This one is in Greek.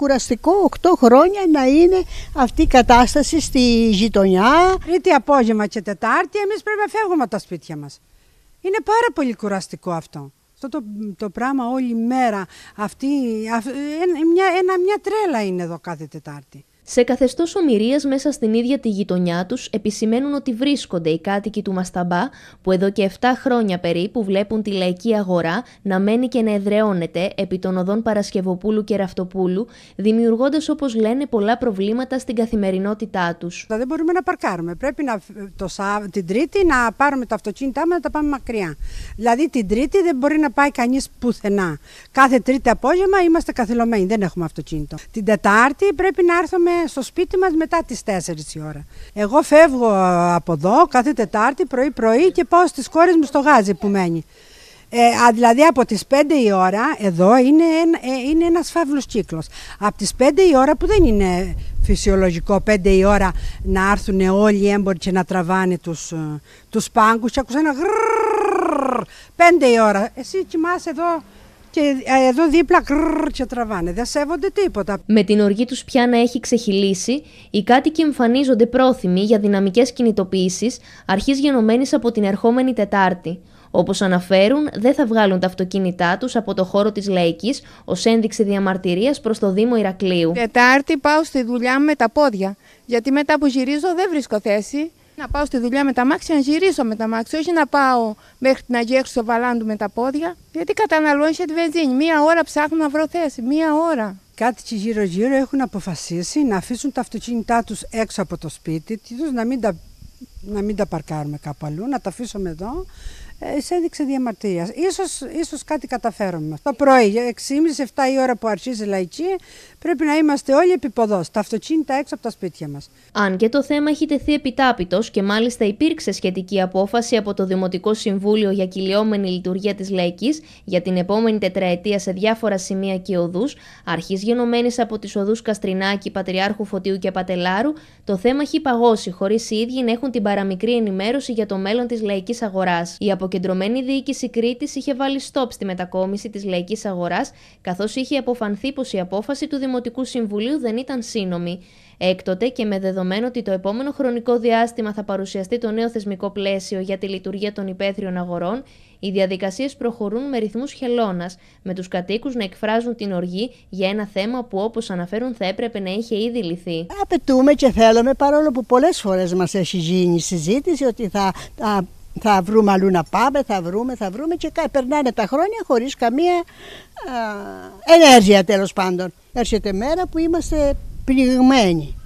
κουραστικό 8 χρόνια να είναι αυτή η κατάσταση στη γειτονιά. Τρίτη απόγευμα και Τετάρτη εμείς πρέπει να φεύγουμε από τα σπίτια μας. Είναι πάρα πολύ κουραστικό αυτό. Αυτό το, το πράγμα όλη μέρα, αυτή, ένα, ε, ε, μια, ένα, μια τρέλα είναι εδώ κάθε Τετάρτη. Σε καθεστώς ομοιρίας μέσα στην ίδια τη γειτονιά τους, επισημαίνουν ότι βρίσκονται οι κάτοικοι του Μασταμπά, που εδώ και 7 χρόνια περίπου βλέπουν τη λαϊκή αγορά να μένει και να εδραιώνεται επί των οδών Παρασκευοπούλου και Ραυτοπούλου, δημιουργώντας όπως λένε πολλά προβλήματα στην καθημερινότητά τους. Δεν μπορούμε να παρκάρουμε. Πρέπει να, το, την Τρίτη να πάρουμε το αυτοκίνητά μας να τα πάμε μακριά. Δηλαδή την Τρίτη δεν μπορεί να πάει κανείς πουθενά. Κάθε Τρίτη απόγευμα είμαστε καθυλωμένοι, δεν έχουμε αυτοκίνητο. Την Τετάρτη πρέπει να έρθουμε στο σπίτι μας μετά τις 4 η ώρα. Εγώ φεύγω ε, από εδώ κάθε Τετάρτη πρωί-πρωί και πάω στις κόρες μου στο γάζι που μένει. Ε, δηλαδή από τις 5 η ώρα εδώ είναι, ε, είναι ένας φαύλος κύκλος. Από τις 5 η ώρα που δεν είναι φυσιολογικό 5 η ώρα να έρθουν όλοι οι έμποροι και να τραβάνε τους, ε, τους πάγκους και ακούσα ένα η εδώ ε, εδώ δίπλα και τραβάνε. Δεν σέβονται τίποτα. Με την οργή τους πια να έχει ξεχυλήσει, οι κάτοικοι εμφανίζονται πρόθυμοι για δυναμικές κινητοποιήσεις αρχής γενομένης από την ερχόμενη Τετάρτη. Όπως αναφέρουν, δεν θα βγάλουν τα αυτοκίνητά τους από το χώρο της Λαϊκή ως ένδειξη διαμαρτυρίας προς το Δήμο Ηρακλείου. Τετάρτη πάω στη δουλειά με τα πόδια. Γιατί μετά που γυρίζω δεν βρίσκω θέση. Να πάω στη δουλειά με τα μάξια, να γυρίσω με τα μάξια. Όχι να πάω μέχρι την Αγία βαλάντου με τα πόδια. Γιατί καταναλώνεις τη βενζίνη. Μία ώρα ψάχνω να βρω θέση. Μία και Κάτοικοι γύρω-γύρω έχουν αποφασίσει να αφήσουν τα αυτοκίνητά τους έξω από το σπίτι τους, να τα να μην τα παρκάρουμε κάπου αλλού, να τα αφήσουμε εδώ, ε, σε έδειξε διαμαρτυρία. Ίσως, ίσως κάτι καταφέρουμε. Το πρωί, 6.30-7 η ώρα που αρχίζει η λαϊκή, πρέπει να είμαστε όλοι επιποδός, τα αυτοκίνητα έξω από τα σπίτια μας. Αν και το θέμα έχει τεθεί επιτάπητος και μάλιστα υπήρξε σχετική απόφαση από το Δημοτικό Συμβούλιο για κυλιόμενη λειτουργία της Λαϊκής για την επόμενη τετραετία σε διάφορα σημεία και οδούς, αρχής γενομένης από τις οδούς Καστρινάκη, Πατριάρχου Φωτίου και Πατελάρου, το θέμα έχει παγώσει χωρίς οι ίδιοι να έχουν την παραμικρή ενημέρωση για το μέλλον της λαϊκής αγοράς αποκεντρωμένη διοίκηση Κρήτης είχε βάλει στόπ στη μετακόμιση της λαϊκής αγοράς, καθώς είχε αποφανθεί πως η απόφαση του Δημοτικού Συμβουλίου δεν ήταν σύνομη. Έκτοτε και με δεδομένο ότι το επόμενο χρονικό διάστημα θα παρουσιαστεί το νέο θεσμικό πλαίσιο για τη λειτουργία των υπαίθριων αγορών, οι διαδικασίες προχωρούν με ρυθμούς χελώνας, με τους κατοίκους να εκφράζουν την οργή για ένα θέμα που, όπως αναφέρουν, θα έπρεπε να είχε ήδη λυθεί. Απαιτούμε και θέλουμε, παρόλο που πολλές φορές μας έχει γίνει συζήτηση ότι θα θα βρούμε αλλού να πάμε, θα βρούμε, θα βρούμε και περνάνε τα χρόνια χωρίς καμία α, ενέργεια τέλος πάντων. Έρχεται μέρα που είμαστε πληγμένοι.